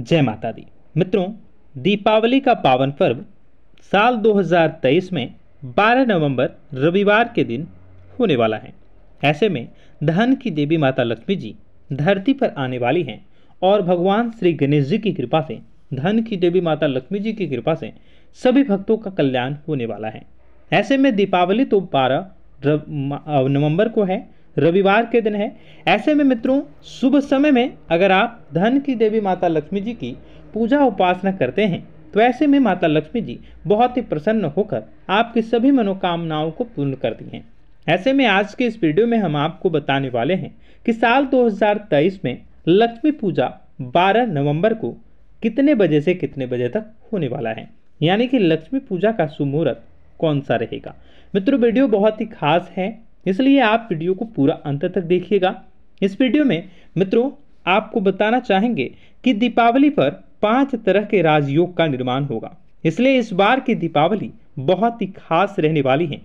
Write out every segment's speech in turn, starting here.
जय माता दी मित्रों दीपावली का पावन पर्व साल 2023 में 12 नवंबर रविवार के दिन होने वाला है ऐसे में धन की देवी माता लक्ष्मी जी धरती पर आने वाली हैं और भगवान श्री गणेश जी की कृपा से धन की देवी माता लक्ष्मी जी की कृपा से सभी भक्तों का कल्याण होने वाला है ऐसे में दीपावली तो बारह नवंबर को है रविवार के दिन है ऐसे में मित्रों शुभ समय में अगर आप धन की देवी माता लक्ष्मी जी की पूजा उपासना करते हैं तो ऐसे में माता लक्ष्मी जी बहुत ही प्रसन्न होकर आपकी सभी मनोकामनाओं को पूर्ण करती हैं ऐसे में आज के इस वीडियो में हम आपको बताने वाले हैं कि साल 2023 में लक्ष्मी पूजा 12 नवंबर को कितने बजे से कितने बजे तक होने वाला है यानी कि लक्ष्मी पूजा का सुमुहूर्त कौन सा रहेगा मित्रों वीडियो बहुत ही खास है इसलिए आप वीडियो को पूरा अंत तक देखिएगा इस वीडियो में मित्रों आपको बताना चाहेंगे कि दीपावली पर पांच तरह के राजयोग का निर्माण होगा इसलिए इस बार की दीपावली बहुत ही खास रहने वाली है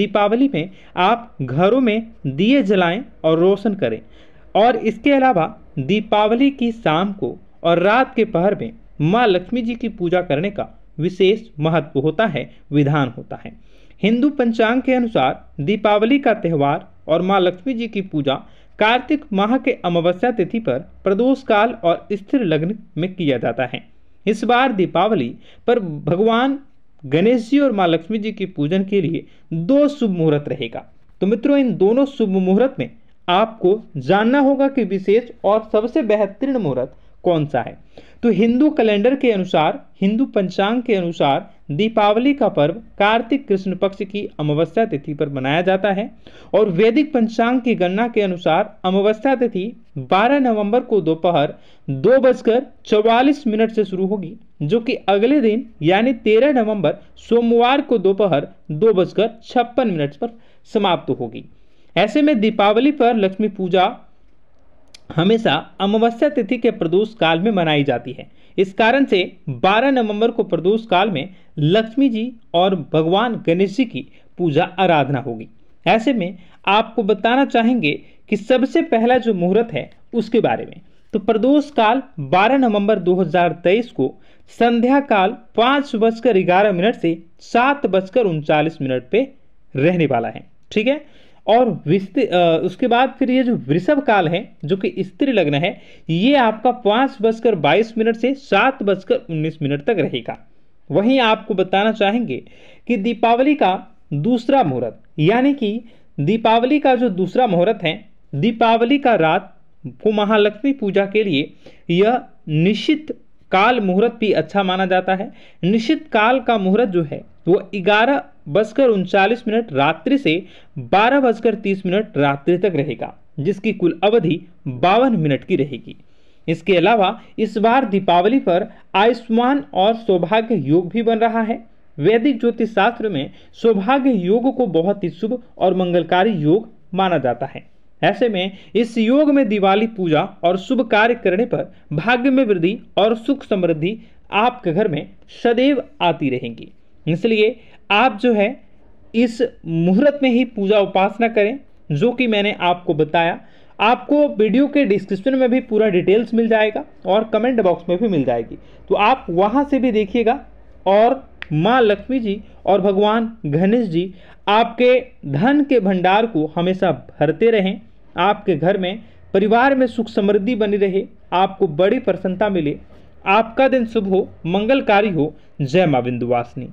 दीपावली में आप घरों में दिए जलाएं और रोशन करें और इसके अलावा दीपावली की शाम को और रात के पहर में माँ लक्ष्मी जी की पूजा करने का विशेष महत्व होता है विधान होता है हिंदू पंचांग के अनुसार दीपावली का त्यौहार और माँ लक्ष्मी जी की पूजा कार्तिक माह के अमावस्या तिथि पर प्रदोष काल और स्थिर लग्न में किया जाता है इस बार दीपावली पर भगवान गणेश जी और माँ लक्ष्मी जी की पूजन के लिए दो शुभ मुहूर्त रहेगा तो मित्रों इन दोनों शुभ मुहूर्त में आपको जानना होगा कि विशेष और सबसे बेहतरीन मुहूर्त कौन सा है तो हिंदू कैलेंडर के अनुसार हिंदू पंचांग के अनुसार दीपावली का पर्व कार्तिक कृष्ण पक्ष की अमावस्या तिथि पर मनाया जाता है और वैदिक पंचांग की गणना के अनुसार अमावस्या तिथि 12 नवंबर को दोपहर दो, बजकर चौवालीस मिनट से शुरू होगी जो कि अगले दिन यानी 13 नवंबर सोमवार को दोपहर दो बजकर छप्पन मिनट पर समाप्त होगी ऐसे में दीपावली पर लक्ष्मी पूजा हमेशा अमावस्या तिथि के प्रदोष काल में मनाई जाती है इस कारण से 12 नवंबर को प्रदोष काल में लक्ष्मी जी और भगवान गणेश जी की पूजा आराधना होगी ऐसे में आपको बताना चाहेंगे कि सबसे पहला जो मुहूर्त है उसके बारे में तो प्रदोष काल 12 नवंबर 2023 को संध्या काल पाँच बजकर ग्यारह मिनट से सात बजकर उनचालीस मिनट पे रहने वाला है ठीक है और उसके बाद फिर ये जो वृषभ काल है जो कि स्त्री लग्न है ये आपका पाँच बजकर बाईस मिनट से सात बजकर उन्नीस मिनट तक रहेगा वहीं आपको बताना चाहेंगे कि दीपावली का दूसरा मुहूर्त यानी कि दीपावली का जो दूसरा मुहूर्त है दीपावली का रात को महालक्ष्मी पूजा के लिए यह निश्चित काल मुहूर्त भी अच्छा माना जाता है निश्चित काल का मुहूर्त जो है वो ग्यारह बजकर उनचालीस मिनट रात्रि से बारह बजकर तीस मिनट रात्रि तक रहेगा जिसकी कुल अवधि बावन मिनट की रहेगी इसके अलावा इस बार दीपावली पर आयुष्मान और सौभाग्य योग भी बन रहा है वैदिक ज्योतिष शास्त्र में सौभाग्य योग को बहुत ही शुभ और मंगलकारी योग माना जाता है ऐसे में इस योग में दिवाली पूजा और शुभ कार्य करने पर भाग्य में वृद्धि और सुख समृद्धि आपके घर में सदैव आती रहेंगी इसलिए आप जो है इस मुहूर्त में ही पूजा उपासना करें जो कि मैंने आपको बताया आपको वीडियो के डिस्क्रिप्शन में भी पूरा डिटेल्स मिल जाएगा और कमेंट बॉक्स में भी मिल जाएगी तो आप वहाँ से भी देखिएगा और माँ लक्ष्मी जी और भगवान गणेश जी आपके धन के भंडार को हमेशा भरते रहें आपके घर में परिवार में सुख समृद्धि बनी रहे आपको बड़ी प्रसन्नता मिले आपका दिन शुभ हो मंगलकारी हो जय माँ बिंदुवासिनी